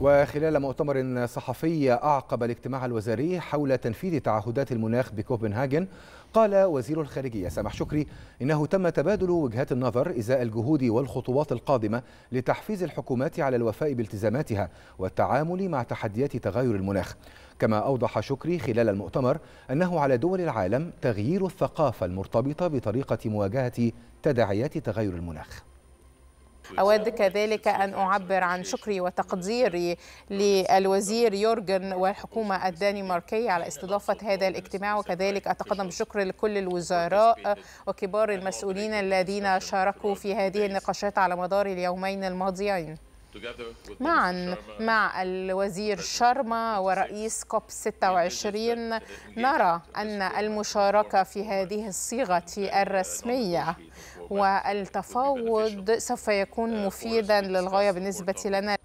وخلال مؤتمر صحفي أعقب الاجتماع الوزاري حول تنفيذ تعهدات المناخ بكوبنهاجن قال وزير الخارجية سامح شكري إنه تم تبادل وجهات النظر إزاء الجهود والخطوات القادمة لتحفيز الحكومات على الوفاء بالتزاماتها والتعامل مع تحديات تغير المناخ كما أوضح شكري خلال المؤتمر أنه على دول العالم تغيير الثقافة المرتبطة بطريقة مواجهة تداعيات تغير المناخ أود كذلك أن أعبر عن شكري وتقديري للوزير يورجن والحكومة الدنماركية على استضافة هذا الاجتماع وكذلك أتقدم بالشكر لكل الوزراء وكبار المسؤولين الذين شاركوا في هذه النقاشات على مدار اليومين الماضيين معا نعم، مع الوزير شرما ورئيس كوب 26 نرى أن المشاركة في هذه الصيغة uh, الرسمية والتفاوض سوف يكون uh, مفيدا للغاية بالنسبة لنا